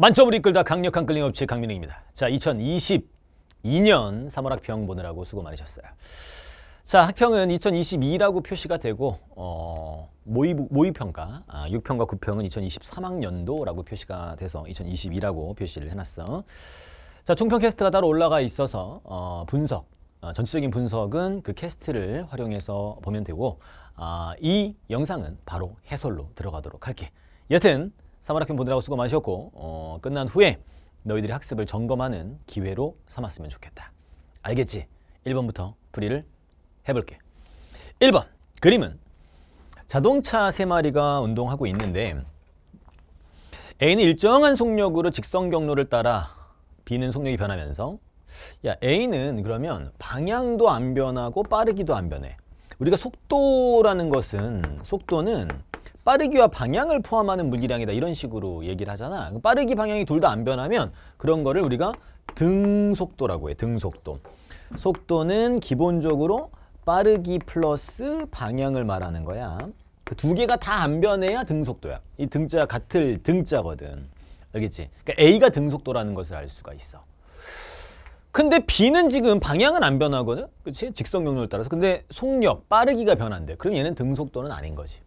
만점을 이끌다 강력한 끌림 업체 강민웅입니다. 자, 2022년 3월 학평 보느라고 수고 많으셨어요. 자, 학평은 2022라고 표시가 되고 어, 모의 모의평가, 아, 6평과 9평은 2023학년도라고 표시가 돼서 2022라고 표시를 해놨어. 자, 총평 캐스트가 따로 올라가 있어서 어, 분석, 어, 전체적인 분석은 그 캐스트를 활용해서 보면 되고 아, 이 영상은 바로 해설로 들어가도록 할게. 여튼 사마라킴 보느라고 수고 많으셨고 어, 끝난 후에 너희들이 학습을 점검하는 기회로 삼았으면 좋겠다. 알겠지? 1번부터 풀이를 해볼게. 1번 그림은 자동차 3마리가 운동하고 있는데 A는 일정한 속력으로 직선 경로를 따라 B는 속력이 변하면서 야 A는 그러면 방향도 안 변하고 빠르기도 안 변해. 우리가 속도라는 것은 속도는 빠르기와 방향을 포함하는 물기량이다 이런 식으로 얘기를 하잖아. 그 빠르기 방향이 둘 다 안 변하면 그런 거를 우리가 등속도라고 해. 등속도. 속도는 기본적으로 빠르기 플러스 방향을 말하는 거야. 그두 개가 다 안 변해야 등속도야. 이 등자 같을 등자거든. 알겠지? 그러니까 A가 등속도라는 것을 알 수가 있어. 근데 B는 지금 방향은 안 변하거든? 그렇지? 직선 경로를 따라서. 근데 속력, 빠르기가 변한대. 그럼 얘는 등속도는 아닌 거지.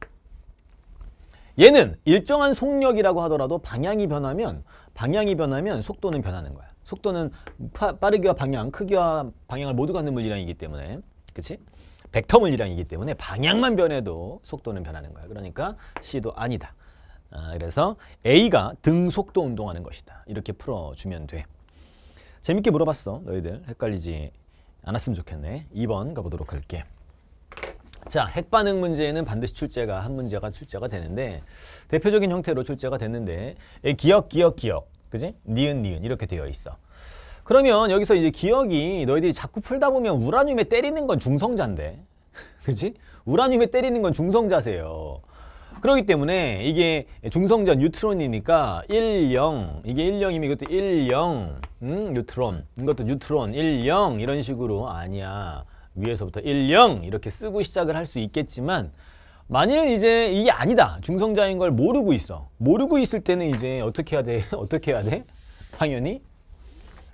얘는 일정한 속력이라고 하더라도 방향이 변하면 방향이 변하면 속도는 변하는 거야. 속도는 파, 빠르기와 방향, 크기와 방향을 모두 갖는 물리량이기 때문에 그치? 벡터 물리량이기 때문에 방향만 변해도 속도는 변하는 거야. 그러니까 C도 아니다. 아, 그래서 A가 등속도 운동하는 것이다. 이렇게 풀어주면 돼. 재밌게 물어봤어. 너희들 헷갈리지 않았으면 좋겠네. 2번 가보도록 할게. 자, 핵반응 문제는 반드시 출제가 한 문제가 출제가 되는데 대표적인 형태로 출제가 됐는데 예, 기억, 기억, 기억, 그지? 니은, 니은 이렇게 되어 있어. 그러면 여기서 이제 기억이 너희들이 자꾸 풀다 보면 우라늄에 때리는 건 중성자인데, 그지? 우라늄에 때리는 건 중성자세요. 그렇기 때문에 이게 중성자 뉴트론이니까 1, 0 이게 1, 0이면 이것도 1, 0 음, 뉴트론 이것도 뉴트론 1, 0 이런 식으로 아니야 위에서부터 1, 0 이렇게 쓰고 시작을 할 수 있겠지만 만일 이제 이게 아니다. 중성자인 걸 모르고 있어. 모르고 있을 때는 이제 어떻게 해야 돼? 어떻게 해야 돼? 당연히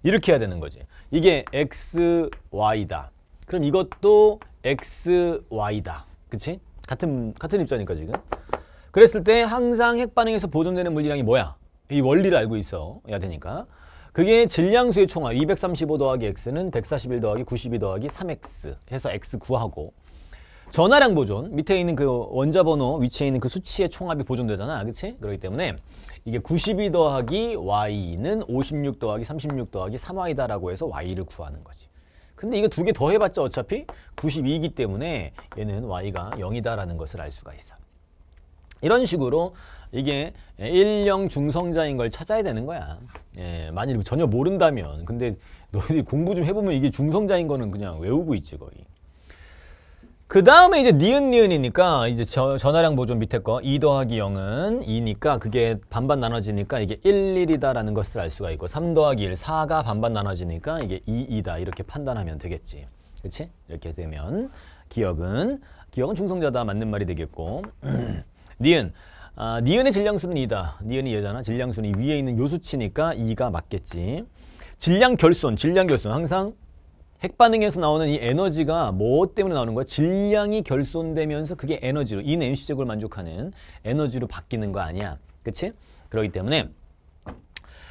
이렇게 해야 되는 거지. 이게 x, y다. 그럼 이것도 x, y다. 그치? 같은, 같은 입자니까 지금. 그랬을 때 항상 핵반응에서 보존되는 물리량이 뭐야? 이 원리를 알고 있어야 되니까. 그게 질량수의 총합 235 더하기 x는 141 더하기 92 더하기 3x 해서 x 구하고 전화량 보존 밑에 있는 그 원자 번호 위치에 있는 그 수치의 총합이 보존되잖아 그치? 그렇기 때문에 이게 92 더하기 y는 56 더하기 36 더하기 3y다 라고 해서 y를 구하는 거지 근데 이거 두 개 더 해봤자 어차피 92이기 때문에 얘는 y가 0이다라는 것을 알 수가 있어 이런 식으로 이게 일령 중성자인 걸 찾아야 되는 거야. 예, 만일 전혀 모른다면. 근데 너희 공부 좀 해보면 이게 중성자인 거는 그냥 외우고 있지 거의. 그 다음에 이제 니은 니은이니까 이제 저, 전화량 보존 밑에 거 2 더하기 0은 2니까 그게 반반 나눠지니까 이게 1, 1이다라는 것을 알 수가 있고 3 더하기 1, 4가 반반 나눠지니까 이게 2, 2다 이렇게 판단하면 되겠지. 그렇지? 이렇게 되면 기억은 기억은 중성자다 맞는 말이 되겠고 니은 아, 니은의 질량수는 2다. 니은이 여자나 질량수는 위에 있는 요수치니까 2가 맞겠지. 질량 결손, 질량 결손. 항상 핵반응에서 나오는 이 에너지가 뭐 때문에 나오는 거야? 질량이 결손되면서 그게 에너지로, 인 MC 적곱을 만족하는 에너지로 바뀌는 거 아니야. 그치? 그렇기 때문에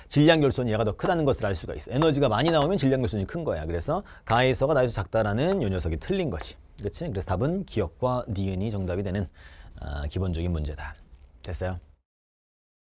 질량 결손이 얘가 더 크다는 것을 알 수가 있어. 에너지가 많이 나오면 질량 결손이 큰 거야. 그래서 가에서가 나에서 작다라는 요 녀석이 틀린 거지. 그치? 그래서 답은 기억과 니은이 정답이 되는 아, 기본적인 문제다. 됐어요?